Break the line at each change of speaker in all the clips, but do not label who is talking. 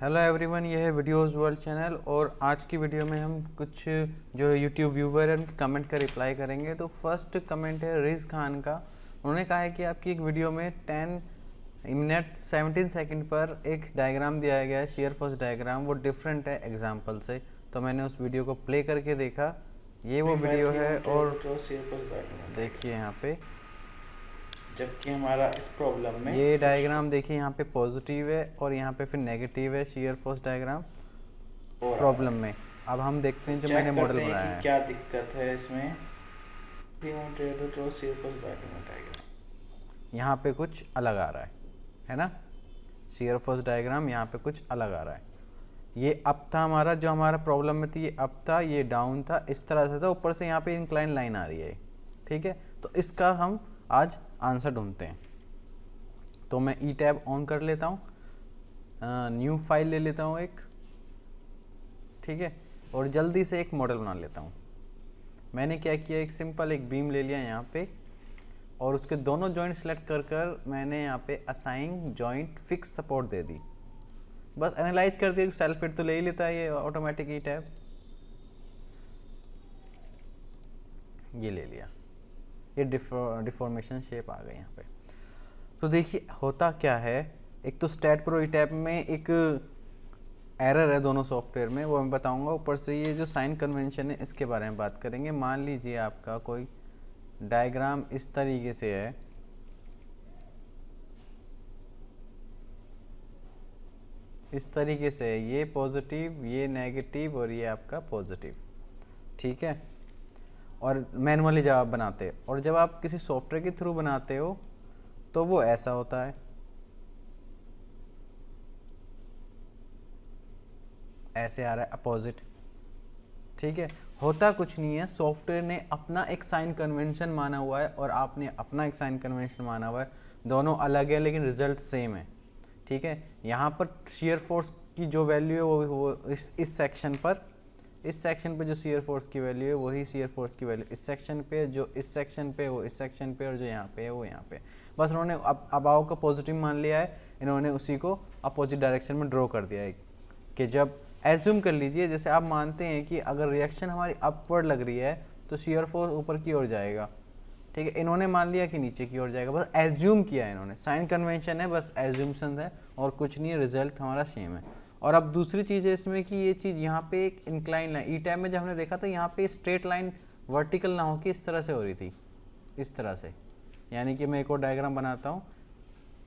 hello everyone यह है videos world channel और आज की वीडियो में हम कुछ जो यूट्यूब व्यूवर हैं उनके कमेंट का रिप्लाई करेंगे तो फर्स्ट कमेंट है रिज खान का उन्होंने कहा है कि आपकी एक वीडियो में टेन मिनट सेवनटीन सेकंड पर एक डायग्राम दिया गया है शेयर फर्स्ट डायग्राम वो डिफरेंट है एग्जाम्पल से तो मैंने उस वीडियो को प्ले करके देखा ये वो वीडियो है और तो देखिए यहाँ पर जबकि हमारा इस प्रॉब्लम में ये डायग्राम देखिए यहाँ पे पॉजिटिव है और यहाँ पे फिर नेगेटिव है शेयर फोर्स डायग्राम
प्रॉब्लम में
अब हम देखते हैं जो मैंने मॉडल बनाया है क्या दिक्कत है इसमें यहाँ पे कुछ अलग आ रहा है है ना शेयर फोर्स डायग्राम यहाँ पे कुछ अलग आ रहा है ये अप था हमारा जो हमारा प्रॉब्लम में थी ये अप था ये डाउन था इस तरह से था ऊपर से यहाँ पे इंक्लाइन लाइन आ रही है ठीक है तो इसका हम आज आंसर ढूंढते हैं तो मैं ई e टैब ऑन कर लेता हूँ न्यू फाइल ले लेता हूँ एक ठीक है और जल्दी से एक मॉडल बना लेता हूँ मैंने क्या किया एक सिंपल एक बीम ले लिया यहाँ पे और उसके दोनों जॉइंट सेलेक्ट कर कर मैंने यहाँ पे असाइन जॉइंट फिक्स सपोर्ट दे दी बस एनालाइज कर दिया सेल्फ फिट तो ले ही लेता है ये ऑटोमेटिक ई e टैब ये ले लिया ये डिफॉर्मेशन शेप आ गए यहाँ पे तो देखिए होता क्या है एक तो स्टेट प्रो टैप में एक एरर है दोनों सॉफ्टवेयर में वो मैं बताऊंगा ऊपर से ये जो साइन कन्वेंशन है इसके बारे में बात करेंगे मान लीजिए आपका कोई डायग्राम इस तरीके से है इस तरीके से ये पॉजिटिव ये नेगेटिव और ये आपका पॉजिटिव ठीक है और मैनुअली जब आप बनाते हैं और जब आप किसी सॉफ्टवेयर के थ्रू बनाते हो तो वो ऐसा होता है ऐसे आ रहा है अपोजिट ठीक है होता कुछ नहीं है सॉफ्टवेयर ने अपना एक साइन कन्वेंशन माना हुआ है और आपने अपना एक साइन कन्वेंशन माना हुआ है दोनों अलग है लेकिन रिजल्ट सेम है ठीक है यहाँ पर शेयर फोर्स की जो वैल्यू है वो, वो इस इस सेक्शन पर इस सेक्शन पे जो सीयर फोर्स की वैल्यू है वही सीयर फोर्स की वैल्यू इस सेक्शन पे जो इस सेक्शन पे वो इस सेक्शन पे और जो यहाँ पे है वो यहाँ पे बस उन्होंने अब अबाव का पॉजिटिव मान लिया है इन्होंने उसी को अपोजिट डायरेक्शन में ड्रॉ कर दिया है कि जब एज्यूम कर लीजिए जैसे आप मानते हैं कि अगर रिएक्शन हमारी अपवर्ड लग रही है तो सीयर फोर्स ऊपर की ओर जाएगा ठीक है इन्होंने मान लिया कि नीचे की ओर जाएगा बस एज्यूम किया है इन्होंने साइन कन्वेंशन है बस एज्यूमसन है और कुछ नहीं है रिजल्ट हमारा सेम है और अब दूसरी चीज़ है इसमें कि ये चीज़ यहाँ पे एक इंक्लाइन लाइन ई टाइम में जब हमने देखा था यहाँ पे स्ट्रेट लाइन वर्टिकल ना हो कि इस तरह से हो रही थी इस तरह से यानी कि मैं एक और डायग्राम बनाता हूँ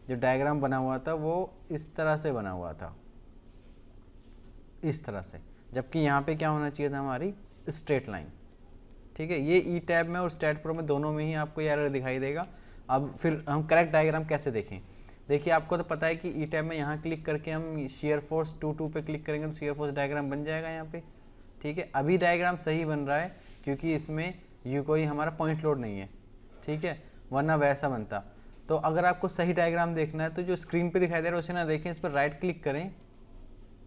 जो डायग्राम बना हुआ था वो इस तरह से बना हुआ था इस तरह से जबकि यहाँ पे क्या होना चाहिए था हमारी स्ट्रेट लाइन ठीक है ये ई e टैब में और स्टेट प्रो में दोनों में ही आपको यार दिखाई देगा अब फिर हम करेक्ट डायग्राम कैसे देखें देखिए आपको तो पता है कि ई टैब में यहाँ क्लिक करके हम शेयर फोर्स टू टू पर क्लिक करेंगे तो शेयर फोर्स डायग्राम बन जाएगा यहाँ पे ठीक है अभी डायग्राम सही बन रहा है क्योंकि इसमें यू कोई हमारा पॉइंट लोड नहीं है ठीक है वरना वैसा बनता तो अगर आपको सही डायग्राम देखना है तो जो स्क्रीन पे दिखाई दे रहा है उसे ना देखें इस पर राइट क्लिक करें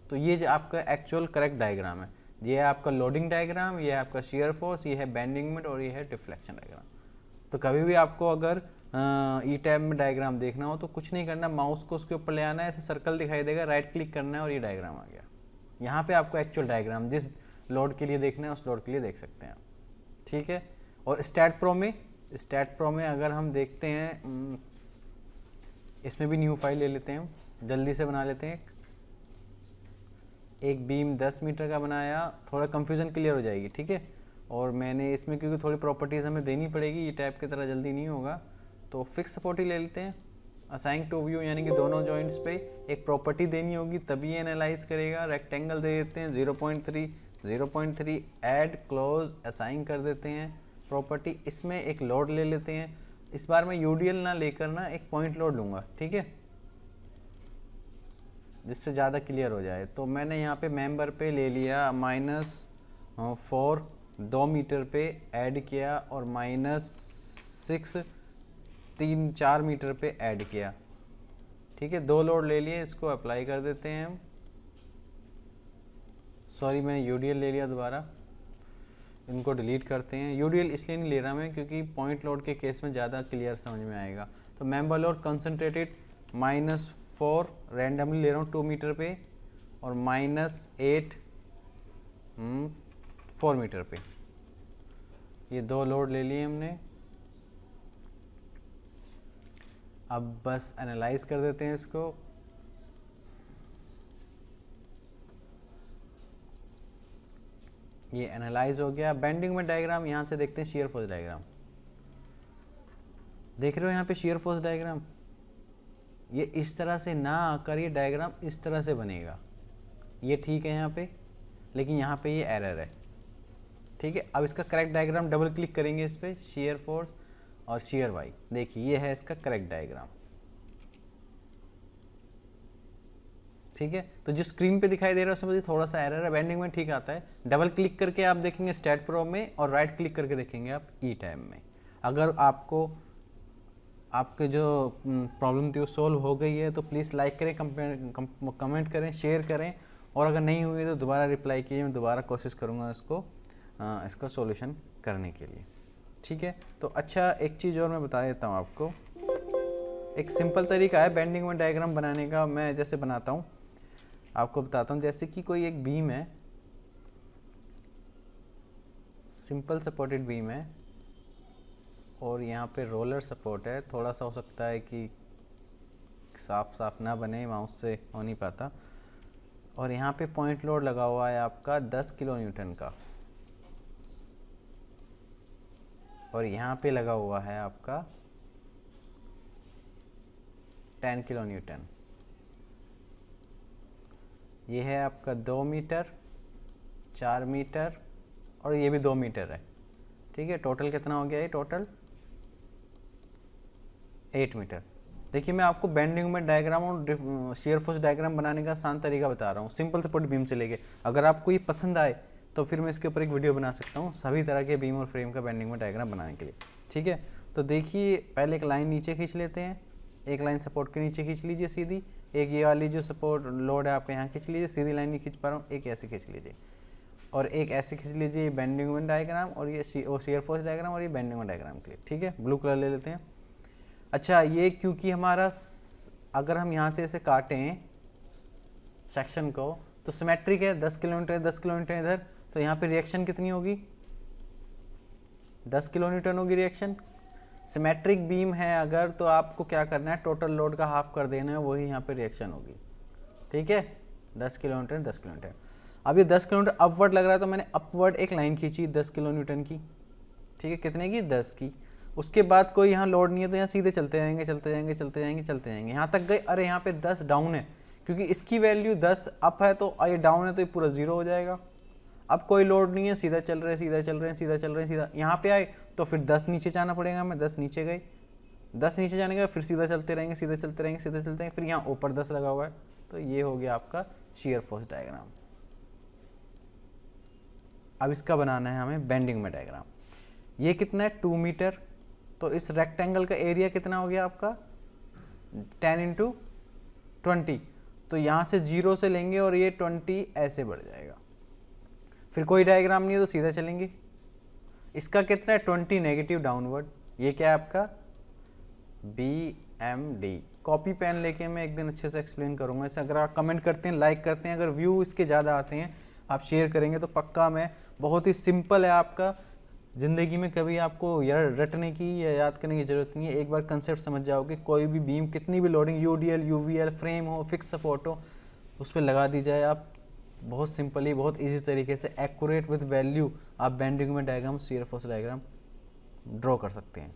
तो ये जो आपका एक्चुअल करेक्ट डायग्राम है ये है आपका लोडिंग डायग्राम ये है आपका शेयर फोर्स ये है बैंडिंग और ये है डिफ्लेक्शन डायग्राम तो कभी भी आपको अगर ई हाँ, टैब e में डायग्राम देखना हो तो कुछ नहीं करना माउस को उसके ऊपर ले आना है ऐसे सर्कल दिखाई देगा राइट क्लिक करना है और ये डायग्राम आ गया यहाँ पे आपको एक्चुअल डायग्राम जिस लोड के लिए देखना है उस लोड के लिए देख सकते हैं आप ठीक है और स्टैट प्रो में स्टैट प्रो में अगर हम देखते हैं हम्म, इसमें भी न्यू फाइल ले लेते हैं जल्दी से बना लेते हैं एक बीम दस मीटर का बनाया थोड़ा कंफ्यूजन क्लियर हो जाएगी ठीक है और मैंने इसमें क्योंकि थोड़ी प्रॉपर्टीज़ हमें देनी पड़ेगी ये e टाइप की तरह जल्दी नहीं होगा तो फिक्स ही ले लेते हैं असाइंग टू व्यू यानी कि दोनों जॉइंट्स पे एक प्रॉपर्टी देनी होगी तभी एनालाइज करेगा रेक्टेंगल दे देते हैं zero point three zero point three add close assign कर देते हैं प्रॉपर्टी इसमें एक लोड ले लेते हैं इस बार मैं यू ना लेकर ना एक पॉइंट लोड लूँगा ठीक है जिससे ज़्यादा क्लियर हो जाए तो मैंने यहाँ पे मेंबर पे ले लिया माइनस हाँ, फोर दो मीटर पे ऐड किया और माइनस सिक्स तीन चार मीटर पे ऐड किया ठीक है दो लोड ले लिए इसको अप्लाई कर देते हैं हम सॉरी मैंने यू ले लिया दोबारा इनको डिलीट करते हैं यू इसलिए नहीं ले रहा मैं क्योंकि पॉइंट लोड के केस में ज़्यादा क्लियर समझ में आएगा तो member load concentrated minus four randomly ले रहा हूँ टू मीटर पे और माइनस एट फोर मीटर पे ये दो लोड ले लिए हमने अब बस एनालाइज कर देते हैं इसको ये एनालाइज हो गया बेंडिंग में डायग्राम यहाँ से देखते हैं शेयर फोर्स डायग्राम देख रहे हो यहाँ पे शेयर फोर्स डायग्राम ये इस तरह से ना आकर ये डायग्राम इस तरह से बनेगा ये ठीक है यहाँ पे लेकिन यहाँ पे ये एरर है ठीक है अब इसका करेक्ट डायग्राम डबल क्लिक करेंगे इस पर शेयर फोर्स और शेयर वाई देखिए ये है इसका करेक्ट डायग्राम ठीक है तो जो स्क्रीन पे दिखाई दे रहा है उसमें थोड़ा सा एरर है बैंडिंग में ठीक आता है डबल क्लिक करके आप देखेंगे स्टेट प्रो में और राइट क्लिक करके देखेंगे आप ई e टाइम में अगर आपको आपके जो प्रॉब्लम हम्म, थी वो सॉल्व हो गई है तो प्लीज़ लाइक करें कमेंट करें शेयर करें और अगर नहीं हुई तो दोबारा रिप्लाई कीजिए मैं दोबारा कोशिश करूँगा इसको इसका सोल्यूशन करने के लिए ठीक है तो अच्छा एक चीज़ और मैं बता देता हूँ आपको एक सिंपल तरीका है बेंडिंग में डायग्राम बनाने का मैं जैसे बनाता हूँ आपको बताता हूँ जैसे कि कोई एक बीम है सिंपल सपोर्टेड बीम है और यहाँ पे रोलर सपोर्ट है थोड़ा सा हो सकता है कि साफ साफ ना बने माउस से हो नहीं पाता और यहाँ पे पॉइंट लोड लगा हुआ है आपका 10 किलो न्यूटन का और यहाँ पे लगा हुआ है आपका टेन किलो न्यूटन ये है आपका दो मीटर चार मीटर और ये भी दो मीटर है ठीक है टोटल कितना हो गया ये टोटल एट मीटर देखिए मैं आपको बेंडिंग में डायग्राम और शेयर फोर्स डायग्राम बनाने का आसान तरीका बता रहा हूँ सिंपल सपोर्ट बीम से लेके अगर आपको ये पसंद आए तो फिर मैं इसके ऊपर एक वीडियो बना सकता हूँ सभी तरह के बीम और फ्रेम का बेंडिंग में डायग्राम बनाने के लिए ठीक है तो देखिए पहले एक लाइन नीचे खींच लेते हैं एक लाइन सपोर्ट के नीचे खींच लीजिए सीधी एक ये वाली जो सपोर्ट लोड है आपके यहाँ खींच लीजिए सीधी लाइन नहीं खींच पा रहा हूँ एक ऐसे खींच लीजिए और एक ऐसे खींच लीजिए बेंडिंग में डायग्राम और ये सी वो सीयर फोर्स डायग्राम और ये बेंडिंग में डायग्राम के लिए ठीक है ब्लू कलर ले लेते हैं अच्छा ये क्योंकि हमारा अगर हम यहाँ से इसे काटें सेक्शन को तो सिमेट्रिक है दस किलोमीटर दस किलोमीटर इधर तो यहाँ पे रिएक्शन कितनी होगी 10 किलो न्यूटन होगी रिएक्शन सिमेट्रिक बीम है अगर तो आपको क्या करना है टोटल लोड का हाफ कर देना है वही यहाँ पे रिएक्शन होगी ठीक है 10 किलो न्यूटन 10 किलो न्यूटन अब ये 10 किलो न्यूटन अपवर्ड लग रहा है तो मैंने अपवर्ड एक लाइन खींची 10 किलो न्यूटन की ठीक है कितने की 10 की उसके बाद कोई यहाँ लोड नहीं है तो यहाँ सीधे चलते जाएंगे चलते जाएंगे चलते जाएंगे चलते जाएंगे यहाँ तक गए अरे यहाँ पे दस डाउन है क्योंकि इसकी वैल्यू दस अप है तो ये डाउन है तो ये पूरा ज़ीरो हो जाएगा अब कोई लोड नहीं है सीधा चल रहे हैं सीधा चल रहे हैं सीधा चल रहे हैं सीधा यहाँ पे आए तो फिर दस नीचे जाना पड़ेगा हमें दस नीचे गए दस नीचे जाने के फिर सीधा चलते रहेंगे सीधा चलते रहेंगे सीधा चलते रहेंगे फिर यहाँ ऊपर दस लगा हुआ है तो ये हो गया आपका शेयर फोर्स डायग्राम अब इसका बनाना है हमें बेंडिंग में डायग्राम ये कितना है टू मीटर तो इस रेक्टेंगल का एरिया कितना हो गया आपका टेन इंटू ट्वेंटी तो यहाँ से जीरो से लेंगे और ये ट्वेंटी ऐसे बढ़ जाएगा फिर कोई डायग्राम नहीं है तो सीधा चलेंगे इसका कितना है ट्वेंटी नेगेटिव डाउनवर्ड ये क्या है आपका B M D copy pen लेके मैं एक दिन अच्छे से एक्सप्लेन करूँगा इसे अगर आप कमेंट करते हैं लाइक करते हैं अगर व्यू इसके ज़्यादा आते हैं आप शेयर करेंगे तो पक्का मैं बहुत ही सिंपल है आपका ज़िंदगी में कभी आपको यार रटने की या याद करने की ज़रूरत नहीं है एक बार कंसेप्ट समझ जाओगे कोई भी बीम कितनी भी loading U D L U V L frame हो फिक्स सपोर्ट हो उस पर लगा दी जाए आप बहुत सिंपली बहुत इजी तरीके से एक्यूरेट विद वैल्यू आप बैंडिंग में डायग्राम सीरफोस डायग्राम ड्रॉ कर सकते हैं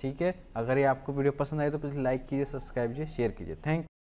ठीक है अगर ये आपको वीडियो पसंद आए तो प्लीज़ लाइक कीजिए सब्सक्राइब कीजिए शेयर कीजिए थैंक